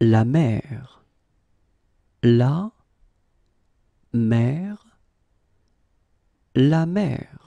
la mer, la mer, la mer.